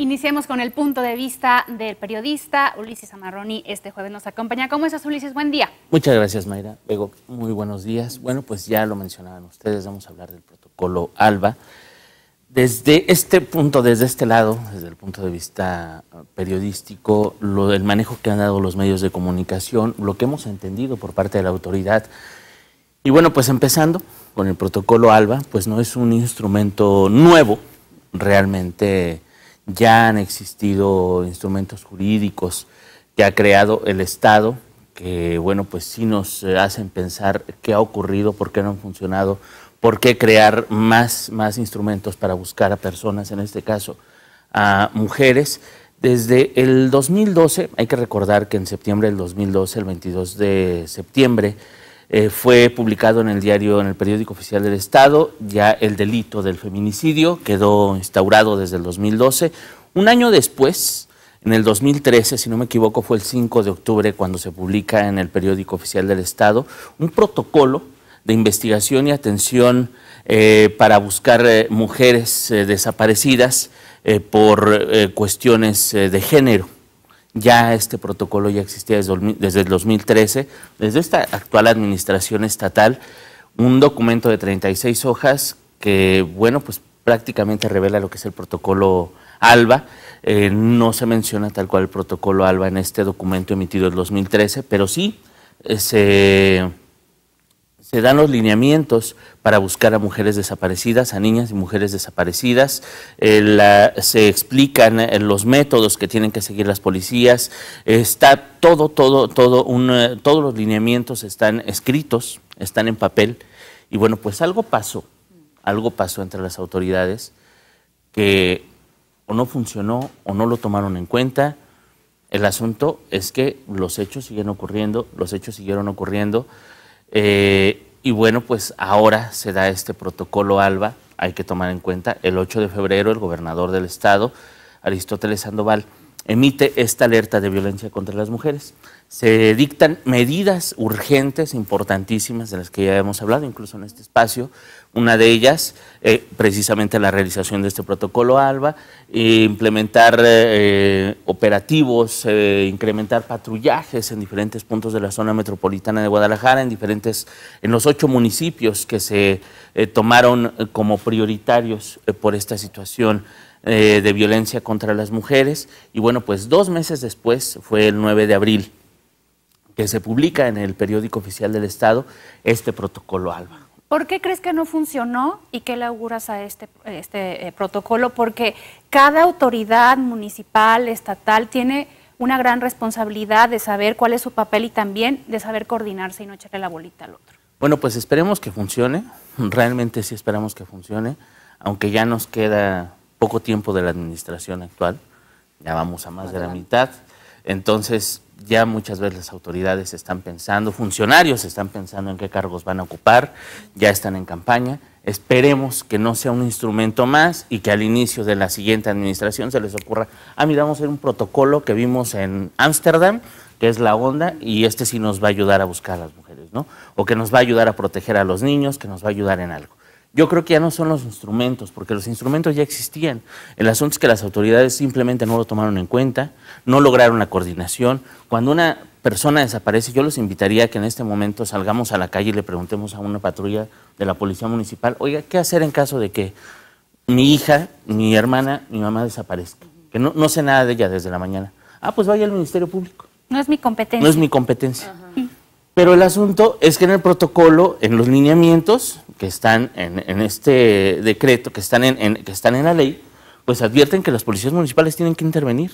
Iniciemos con el punto de vista del periodista Ulises Amarroni. Este jueves nos acompaña. ¿Cómo estás, Ulises? Buen día. Muchas gracias, Mayra. muy buenos días. Bueno, pues ya lo mencionaban ustedes. Vamos a hablar del protocolo ALBA. Desde este punto, desde este lado, desde el punto de vista eh, periodístico, lo del manejo que han dado los medios de comunicación, lo que hemos entendido por parte de la autoridad. Y bueno, pues empezando con el protocolo ALBA, pues no es un instrumento nuevo realmente ya han existido instrumentos jurídicos que ha creado el Estado, que bueno, pues sí nos eh, hacen pensar qué ha ocurrido, por qué no han funcionado, por qué crear más, más instrumentos para buscar a personas, en este caso a mujeres. Desde el 2012, hay que recordar que en septiembre del 2012, el 22 de septiembre, eh, fue publicado en el diario, en el periódico oficial del Estado, ya el delito del feminicidio quedó instaurado desde el 2012. Un año después, en el 2013, si no me equivoco, fue el 5 de octubre cuando se publica en el periódico oficial del Estado un protocolo de investigación y atención eh, para buscar eh, mujeres desaparecidas por cuestiones de género ya este protocolo ya existía desde, el 2013, desde esta actual administración estatal, un documento de 36 hojas que, bueno, pues prácticamente revela lo que es el protocolo ALBA. Eh, no se menciona tal cual el protocolo ALBA en este documento emitido en 2013, pero sí eh, se se dan los lineamientos para buscar a mujeres desaparecidas, a niñas y mujeres desaparecidas, eh, se explican eh, los métodos que tienen que seguir las policías, está todo, todo, todo, eh, todos los lineamientos están escritos, están en papel, y bueno, pues algo pasó, algo pasó entre las autoridades que o no funcionó o no lo tomaron en cuenta. El asunto es que los hechos siguen ocurriendo, los hechos siguieron ocurriendo. Eh, y bueno, pues ahora se da este protocolo ALBA, hay que tomar en cuenta, el 8 de febrero el gobernador del estado, Aristóteles Sandoval, emite esta alerta de violencia contra las mujeres. Se dictan medidas urgentes, importantísimas, de las que ya hemos hablado, incluso en este espacio. Una de ellas, eh, precisamente la realización de este protocolo ALBA, eh, implementar eh, operativos, incrementar patrullajes en diferentes puntos de la zona metropolitana de Guadalajara, en diferentes, en los ocho municipios que se tomaron como prioritarios por esta situación eh, de violencia contra las mujeres. Y bueno, pues dos meses después, fue el 9 de abril, que se publica en el periódico oficial del Estado este protocolo ALBA. ¿Por qué crees que no funcionó y qué le auguras a este, este eh, protocolo? Porque cada autoridad municipal, estatal, tiene una gran responsabilidad de saber cuál es su papel y también de saber coordinarse y no echarle la bolita al otro. Bueno, pues esperemos que funcione, realmente sí esperamos que funcione, aunque ya nos queda poco tiempo de la administración actual, ya vamos a más de la mitad. Entonces, ya muchas veces las autoridades están pensando, funcionarios están pensando en qué cargos van a ocupar, ya están en campaña. Esperemos que no sea un instrumento más y que al inicio de la siguiente administración se les ocurra, ah, mira, vamos a hacer un protocolo que vimos en Ámsterdam, que es la onda, y este sí nos va a ayudar a buscar a las mujeres, ¿no? O que nos va a ayudar a proteger a los niños, que nos va a ayudar en algo. Yo creo que ya no son los instrumentos, porque los instrumentos ya existían. El asunto es que las autoridades simplemente no lo tomaron en cuenta, no lograron la coordinación. Cuando una persona desaparece, yo los invitaría a que en este momento salgamos a la calle y le preguntemos a una patrulla de la Policía Municipal, oiga, ¿qué hacer en caso de que mi hija, mi hermana, mi mamá desaparezca? Que no, no sé nada de ella desde la mañana. Ah, pues vaya al Ministerio Público. No es mi competencia. No es mi competencia. Pero el asunto es que en el protocolo, en los lineamientos, que están en, este decreto, que están en, que están en la ley, pues advierten que las policías municipales tienen que intervenir.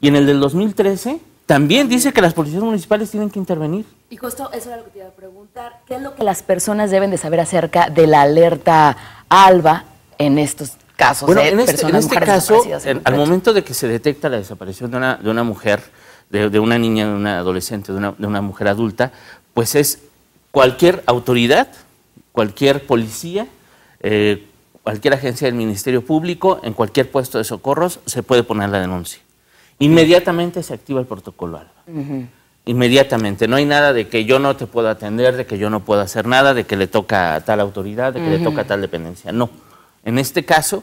Y en el del 2013 también dice que las policías municipales tienen que intervenir. Y justo eso era lo que te iba a preguntar. ¿Qué es lo que las personas deben de saber acerca de la alerta ALBA en estos casos bueno, en este, personas, este caso, al momento de que se detecta la desaparición de una, de una mujer, de, de, una niña, de una adolescente, de una, de una mujer adulta, pues es cualquier autoridad cualquier policía, eh, cualquier agencia del Ministerio Público, en cualquier puesto de socorros, se puede poner la denuncia. Inmediatamente se activa el protocolo ALBA. Inmediatamente. No hay nada de que yo no te puedo atender, de que yo no puedo hacer nada, de que le toca a tal autoridad, de que le toca a tal dependencia. No. En este caso,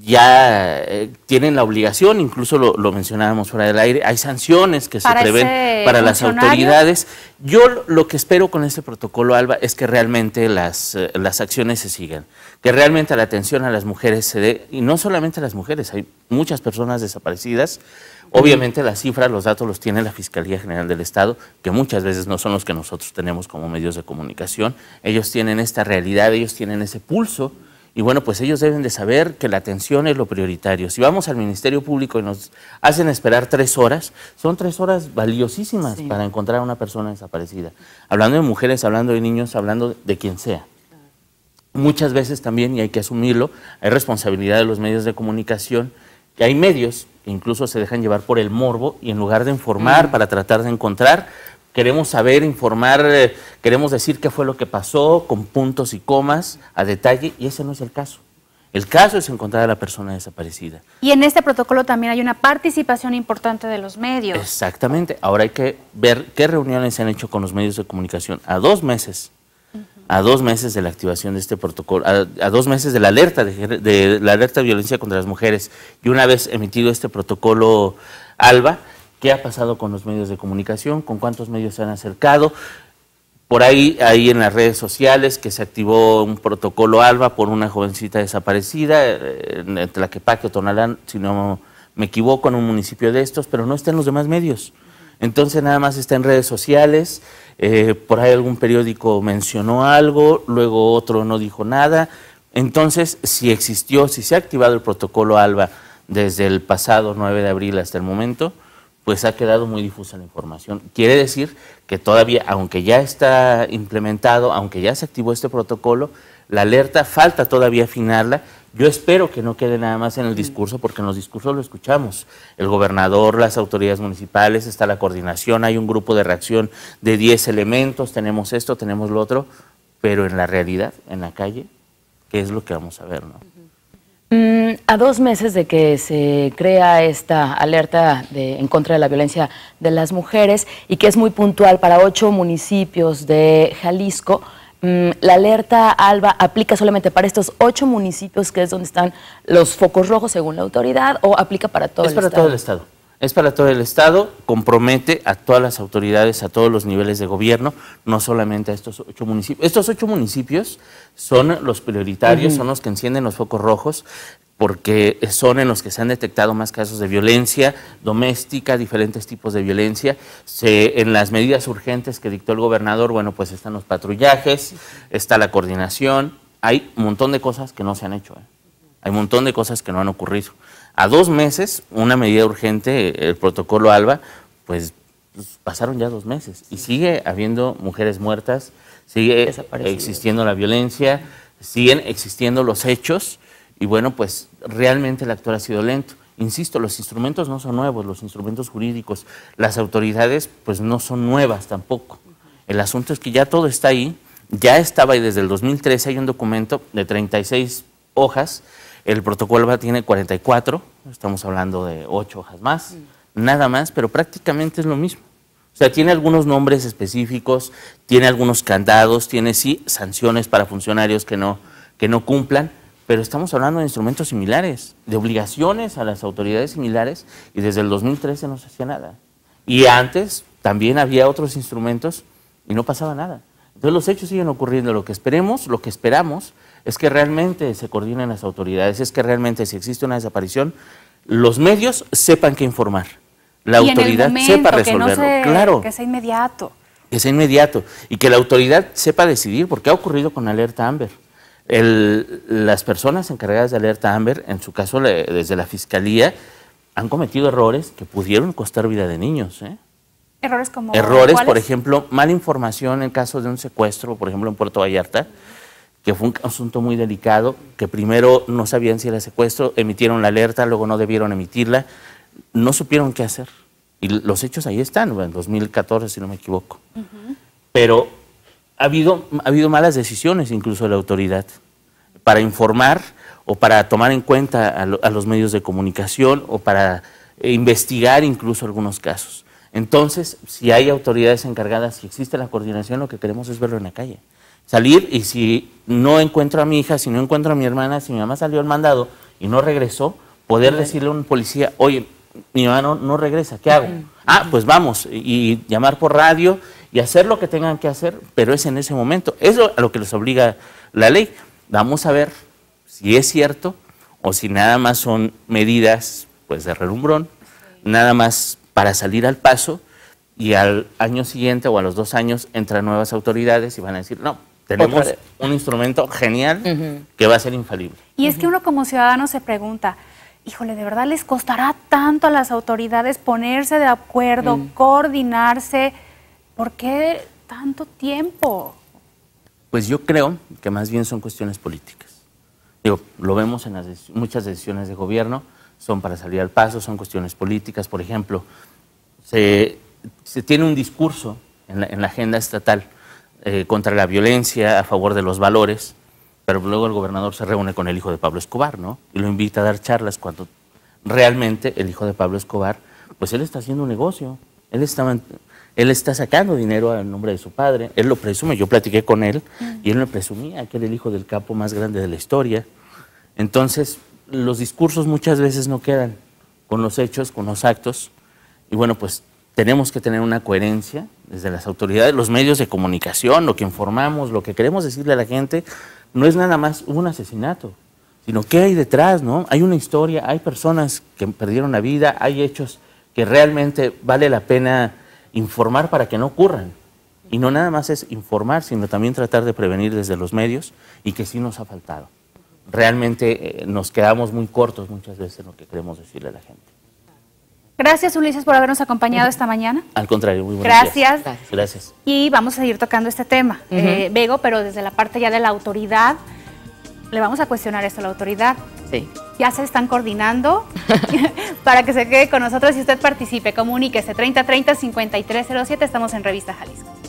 ya eh, tienen la obligación, incluso lo, mencionábamos fuera del aire, hay sanciones que se prevén para las autoridades. Yo lo que espero con este protocolo, Alba, es que realmente las, eh, las acciones se sigan, que realmente la atención a las mujeres se dé, y no solamente a las mujeres, hay muchas personas desaparecidas. Obviamente las cifras, los datos los tiene la Fiscalía General del Estado, que muchas veces no son los que nosotros tenemos como medios de comunicación. Ellos tienen esta realidad, ellos tienen ese pulso y bueno, pues ellos deben de saber que la atención es lo prioritario. Si vamos al Ministerio Público y nos hacen esperar tres horas, son tres horas valiosísimas para encontrar a una persona desaparecida. Hablando de mujeres, hablando de niños, hablando de quien sea. Muchas veces también, y hay que asumirlo, hay responsabilidad de los medios de comunicación, que hay medios que incluso se dejan llevar por el morbo y en lugar de informar para tratar de encontrar, queremos saber, informar, eh, queremos decir qué fue lo que pasó con puntos y comas a detalle y ese no es el caso. El caso es encontrar a la persona desaparecida. Y en este protocolo también hay una participación importante de los medios. Exactamente. Ahora hay que ver qué reuniones se han hecho con los medios de comunicación a dos meses, a dos meses de la activación de este protocolo, a, dos meses de la alerta de, de, la alerta de violencia contra las mujeres y una vez emitido este protocolo ALBA, ¿Qué ha pasado con los medios de comunicación? ¿Con cuántos medios se han acercado? Por ahí, ahí en las redes sociales, que se activó un protocolo ALBA por una jovencita desaparecida, eh, entre en Tlaquepaque o Tonalán, si no me equivoco, en un municipio de estos, pero no está en los demás medios. Entonces nada más está en redes sociales, eh, por ahí algún periódico mencionó algo, luego otro no dijo nada. Entonces, si existió, si se ha activado el protocolo ALBA desde el pasado 9 de abril hasta el momento, pues ha quedado muy difusa la información. Quiere decir que todavía, aunque ya está implementado, aunque ya se activó este protocolo, la alerta falta todavía afinarla. Yo espero que no quede nada más en el discurso, porque en los discursos lo escuchamos. El gobernador, las autoridades municipales, está la coordinación, hay un grupo de reacción de 10 elementos, tenemos esto, tenemos lo otro, pero en la realidad, en la calle, ¿qué es lo que vamos a ver? ¿no? Mm, a dos meses de que se crea esta alerta de, en contra de la violencia de las mujeres y que es muy puntual para ocho municipios de Jalisco, mm, la alerta ALBA aplica solamente para estos ocho municipios que es donde están los focos rojos según la autoridad o aplica para todo para todo el estado es para todo el Estado, compromete a todas las autoridades, a todos los niveles de gobierno, no solamente a estos ocho municipios. Estos ocho municipios son los prioritarios, son los que encienden los focos rojos, porque son en los que se han detectado más casos de violencia doméstica, diferentes tipos de violencia. Se, en las medidas urgentes que dictó el gobernador, bueno, pues están los patrullajes, está la coordinación, hay un montón de cosas que no se han hecho. ¿eh? Hay un montón de cosas que no han ocurrido. A dos meses, una medida urgente, el protocolo ALBA, pues, pues pasaron ya dos meses y sigue habiendo mujeres muertas, sigue existiendo la violencia, siguen existiendo los hechos y bueno, pues realmente el actor ha sido lento. Insisto, los instrumentos no son nuevos, los instrumentos jurídicos, las autoridades pues no son nuevas tampoco. El asunto es que ya todo está ahí, ya estaba y desde el 2013 hay un documento de 36 hojas el protocolo va tiene 44, estamos hablando de 8 hojas más, nada más, pero prácticamente es lo mismo. O sea, tiene algunos nombres específicos, tiene algunos candados, tiene sí sanciones para funcionarios que no, que no cumplan, pero estamos hablando de instrumentos similares, de obligaciones a las autoridades similares, y desde el 2013 no se hacía nada. Y antes también había otros instrumentos y no pasaba nada. Entonces los hechos siguen ocurriendo. Lo que esperemos, lo que esperamos es que realmente se coordinen las autoridades, es que realmente si existe una desaparición, los medios sepan qué informar, la autoridad sepa resolverlo. claro. Que sea inmediato. Que sea inmediato y que la autoridad sepa decidir, porque ha ocurrido con alerta Amber. las personas encargadas de alerta Amber, en su caso desde la fiscalía, han cometido errores que pudieron costar vida de niños. ¿eh? Errores como. Errores, por ejemplo, mala información en caso de un secuestro, por ejemplo, en Puerto Vallarta que fue un asunto muy delicado, que primero no sabían si era secuestro, emitieron la alerta, luego no debieron emitirla, no supieron qué hacer. Y los hechos ahí están, en 2014, si no me equivoco. Pero ha habido, ha habido malas decisiones incluso de la autoridad para informar o para tomar en cuenta a, a los medios de comunicación o para investigar incluso algunos casos. Entonces, si hay autoridades encargadas, si existe la coordinación, lo que queremos es verlo en la calle salir y si no encuentro a mi hija, si no encuentro a mi hermana, si mi mamá salió al mandado y no regresó, poder decirle a un policía, oye, mi mamá no, regresa, ¿qué hago? Ah, pues vamos, y, llamar por radio y hacer lo que tengan que hacer, pero es en ese momento. eso a lo que les obliga la ley. Vamos a ver si es cierto o si nada más son medidas pues de relumbrón, nada más para salir al paso y al año siguiente o a los dos años entran nuevas autoridades y van a decir, no, tenemos un instrumento genial que va a ser infalible. Y es que uno como ciudadano se pregunta, híjole, ¿de verdad les costará tanto a las autoridades ponerse de acuerdo, mm. coordinarse? ¿Por qué tanto tiempo? Pues yo creo que más bien son cuestiones políticas. Digo, lo vemos en las muchas decisiones de gobierno, son para salir al paso, son cuestiones políticas. Por ejemplo, se, tiene un discurso en la agenda estatal eh, contra la violencia, a favor de los valores, pero luego el gobernador se reúne con el hijo de Pablo Escobar, ¿no? Y lo invita a dar charlas cuando realmente el hijo de Pablo Escobar, pues él está haciendo un negocio, él está, él está sacando dinero a nombre de su padre, él lo presume, yo platiqué con él y él me presumía que era el hijo del capo más grande de la historia. Entonces, los discursos muchas veces no quedan con los hechos, con los actos, y bueno, pues tenemos que tener una coherencia desde las autoridades, los medios de comunicación, lo que informamos, lo que queremos decirle a la gente, no es nada más un asesinato, sino qué hay detrás, ¿no? Hay una historia, hay personas que perdieron la vida, hay hechos que realmente vale la pena informar para que no ocurran. Y no nada más es informar, sino también tratar de prevenir desde los medios y que sí nos ha faltado. Realmente eh, nos quedamos muy cortos muchas veces en lo que queremos decirle a la gente. Gracias, Ulises, por habernos acompañado esta mañana. Al contrario, muy buenas Gracias. Gracias. Y vamos a seguir tocando este tema, eh, Vego, Bego, pero desde la parte ya de la autoridad, le vamos a cuestionar esto a la autoridad. Sí. Ya se están coordinando para que se quede con nosotros y usted participe. Comuníquese 3030-5307. Estamos en Revista Jalisco.